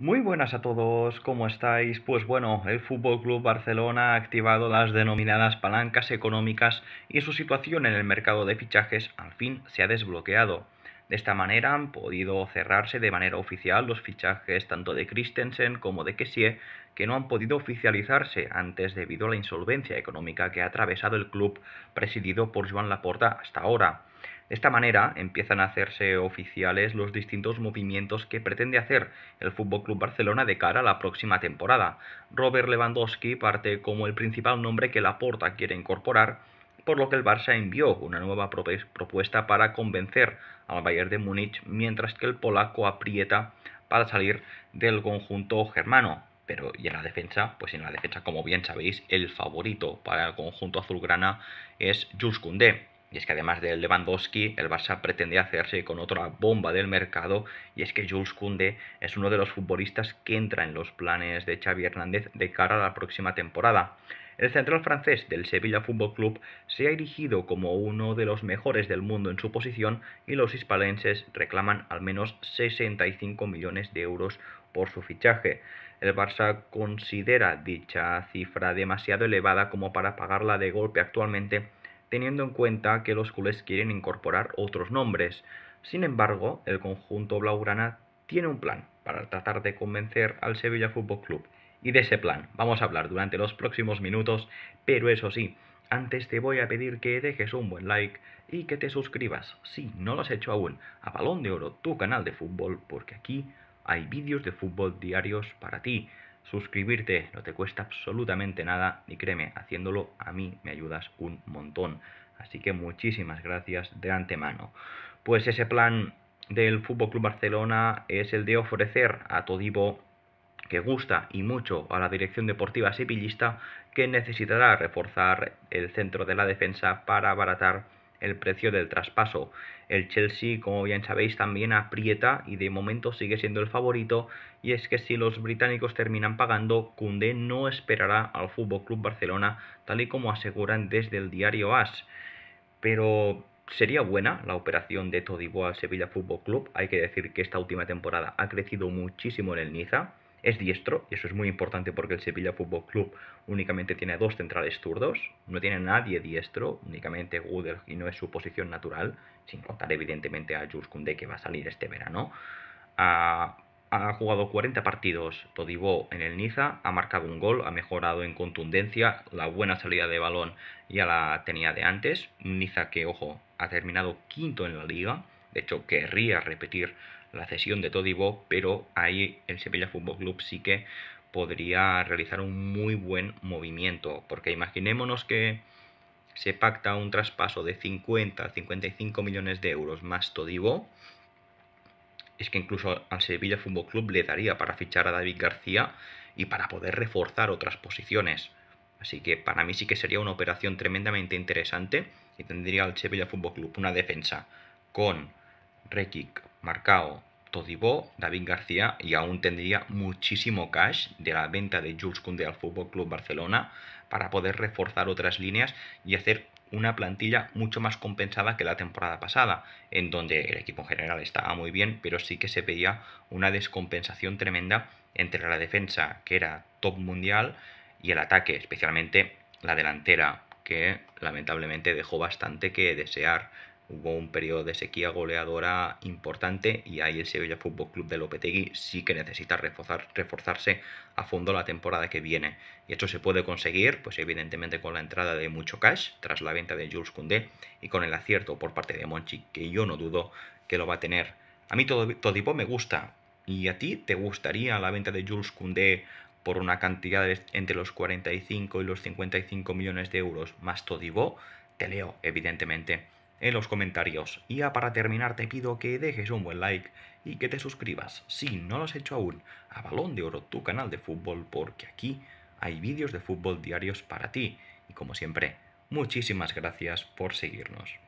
Muy buenas a todos, ¿cómo estáis? Pues bueno, el Fútbol Club Barcelona ha activado las denominadas palancas económicas y su situación en el mercado de fichajes al fin se ha desbloqueado. De esta manera han podido cerrarse de manera oficial los fichajes tanto de Christensen como de Kessie, que no han podido oficializarse antes debido a la insolvencia económica que ha atravesado el club presidido por Joan Laporta hasta ahora. De esta manera empiezan a hacerse oficiales los distintos movimientos que pretende hacer el Fútbol Club Barcelona de cara a la próxima temporada. Robert Lewandowski parte como el principal nombre que Laporta quiere incorporar, por lo que el Barça envió una nueva propuesta para convencer al Bayern de Múnich, mientras que el polaco aprieta para salir del conjunto germano pero y en la defensa, pues en la defensa, como bien sabéis, el favorito para el conjunto azulgrana es Jules Koundé. Y es que además de Lewandowski, el Barça pretende hacerse con otra bomba del mercado y es que Jules Koundé es uno de los futbolistas que entra en los planes de Xavi Hernández de cara a la próxima temporada. El central francés del Sevilla Fútbol Club se ha erigido como uno de los mejores del mundo en su posición y los hispalenses reclaman al menos 65 millones de euros por su fichaje. El Barça considera dicha cifra demasiado elevada como para pagarla de golpe actualmente teniendo en cuenta que los culés quieren incorporar otros nombres. Sin embargo, el conjunto blaugrana tiene un plan para tratar de convencer al Sevilla Fútbol Club. Y de ese plan vamos a hablar durante los próximos minutos, pero eso sí, antes te voy a pedir que dejes un buen like y que te suscribas, si no lo has hecho aún, a Balón de Oro, tu canal de fútbol, porque aquí hay vídeos de fútbol diarios para ti suscribirte, no te cuesta absolutamente nada y créeme, haciéndolo a mí me ayudas un montón. Así que muchísimas gracias de antemano. Pues ese plan del Fútbol Club Barcelona es el de ofrecer a Todibo que gusta y mucho a la dirección deportiva sevillista que necesitará reforzar el centro de la defensa para abaratar el precio del traspaso. El Chelsea, como bien sabéis, también aprieta y de momento sigue siendo el favorito. Y es que si los británicos terminan pagando, Cundé no esperará al Fútbol Club Barcelona, tal y como aseguran desde el diario AS. Pero sería buena la operación de todo igual Sevilla Fútbol Club. Hay que decir que esta última temporada ha crecido muchísimo en el Niza es diestro, y eso es muy importante porque el Sevilla Fútbol Club únicamente tiene dos centrales zurdos, no tiene nadie diestro, únicamente Gudel y no es su posición natural, sin contar evidentemente a Jules que va a salir este verano. Ha, jugado 40 partidos Todibó en el Niza, ha marcado un gol, ha mejorado en contundencia, la buena salida de balón ya la tenía de antes, Niza que, ojo, ha terminado quinto en la liga, de hecho, querría repetir la cesión de Todibo, pero ahí el Sevilla Fútbol Club sí que podría realizar un muy buen movimiento, porque imaginémonos que se pacta un traspaso de 50 55 millones de euros más Todibo. Es que incluso al Sevilla Fútbol Club le daría para fichar a David García y para poder reforzar otras posiciones. Así que para mí sí que sería una operación tremendamente interesante y tendría al Sevilla Fútbol Club una defensa con Rekic, Marcao, Todibó, David García y aún tendría muchísimo cash de la venta de Jules Koundé al Fútbol Club Barcelona para poder reforzar otras líneas y hacer una plantilla mucho más compensada que la temporada pasada, en donde el equipo en general estaba muy bien, pero sí que se veía una descompensación tremenda entre la defensa, que era top mundial, y el ataque, especialmente la delantera, que lamentablemente dejó bastante que desear hubo un periodo de sequía goleadora importante y ahí el Sevilla Fútbol Club de Lopetegui sí que necesita reforzar, reforzarse a fondo la temporada que viene. Y esto se puede conseguir, pues evidentemente con la entrada de mucho cash tras la venta de Jules Koundé y con el acierto por parte de Monchi, que yo no dudo que lo va a tener. A mí todo, me gusta. ¿Y a ti te gustaría la venta de Jules Koundé por una cantidad entre los 45 y los 55 millones de euros más Todibo? Te leo, evidentemente en los comentarios. Y ya para terminar te pido que dejes un buen like y que te suscribas, si no lo has hecho aún, a Balón de Oro, tu canal de fútbol, porque aquí hay vídeos de fútbol diarios para ti. Y como siempre, muchísimas gracias por seguirnos.